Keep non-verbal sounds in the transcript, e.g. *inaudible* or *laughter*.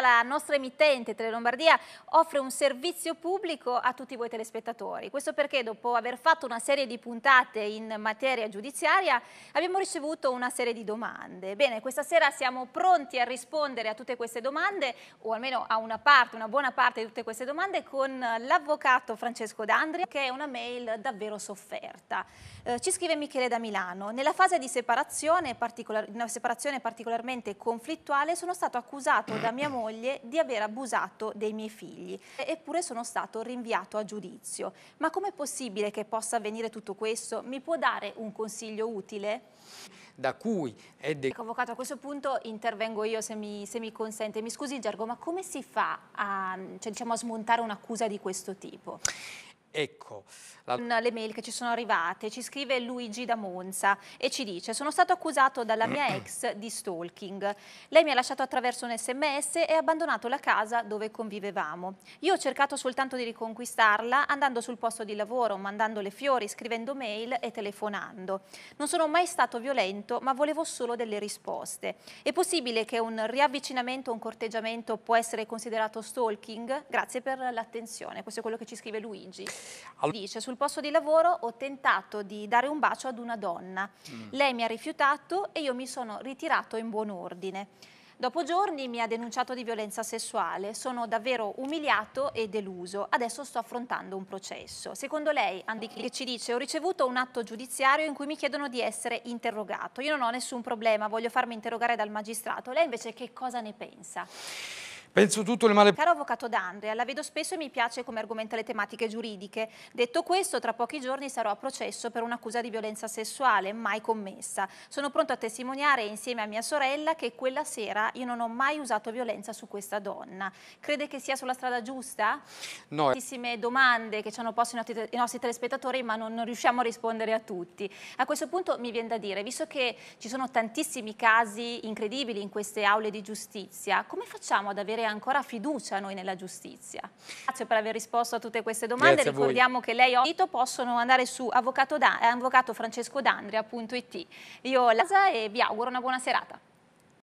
La nostra emittente Tele Lombardia offre un servizio pubblico a tutti voi telespettatori. Questo perché dopo aver fatto una serie di puntate in materia giudiziaria abbiamo ricevuto una serie di domande. Bene, questa sera siamo pronti a rispondere a tutte queste domande o almeno a una parte, una buona parte di tutte queste domande con l'avvocato Francesco D'Andria che è una mail davvero sofferta. Eh, ci scrive Michele da Milano. Nella fase di separazione, particolar una separazione particolarmente conflittuale sono stato accusato da mia moglie moglie di aver abusato dei miei figli, eppure sono stato rinviato a giudizio. Ma com'è possibile che possa avvenire tutto questo? Mi può dare un consiglio utile? Da cui è de- ecco, Avvocato, a questo punto intervengo io se mi, se mi consente. Mi scusi Gergo, ma come si fa a, cioè, diciamo, a smontare un'accusa di questo tipo? Ecco. La... Le mail che ci sono arrivate, ci scrive Luigi da Monza e ci dice sono stato accusato dalla mia *clears throat* ex di stalking. Lei mi ha lasciato attraverso un sms e ha abbandonato la casa dove convivevamo. Io ho cercato soltanto di riconquistarla andando sul posto di lavoro, mandandole fiori, scrivendo mail e telefonando. Non sono mai stato violento ma volevo solo delle risposte. È possibile che un riavvicinamento, un corteggiamento può essere considerato stalking? Grazie per l'attenzione. Questo è quello che ci scrive Luigi. Dice, sul posto di lavoro ho tentato di dare un bacio ad una donna, mm. lei mi ha rifiutato e io mi sono ritirato in buon ordine. Dopo giorni mi ha denunciato di violenza sessuale, sono davvero umiliato e deluso, adesso sto affrontando un processo. Secondo lei, Andy ci dice, ho ricevuto un atto giudiziario in cui mi chiedono di essere interrogato, io non ho nessun problema, voglio farmi interrogare dal magistrato, lei invece che cosa ne pensa? Penso tutto il male... Caro Avvocato D'Andrea, la vedo spesso e mi piace come argomenta le tematiche giuridiche. Detto questo, tra pochi giorni sarò a processo per un'accusa di violenza sessuale mai commessa. Sono pronto a testimoniare insieme a mia sorella che quella sera io non ho mai usato violenza su questa donna. Crede che sia sulla strada giusta? No. Tantissime domande che ci hanno posto i nostri telespettatori ma non, non riusciamo a rispondere a tutti. A questo punto mi viene da dire, visto che ci sono tantissimi casi incredibili in queste aule di giustizia, come facciamo ad avere ancora fiducia noi nella giustizia. Grazie per aver risposto a tutte queste domande. Ricordiamo che lei oggi possono andare su avvocato, eh, francesco d'andria.it. Io Laza e vi auguro una buona serata.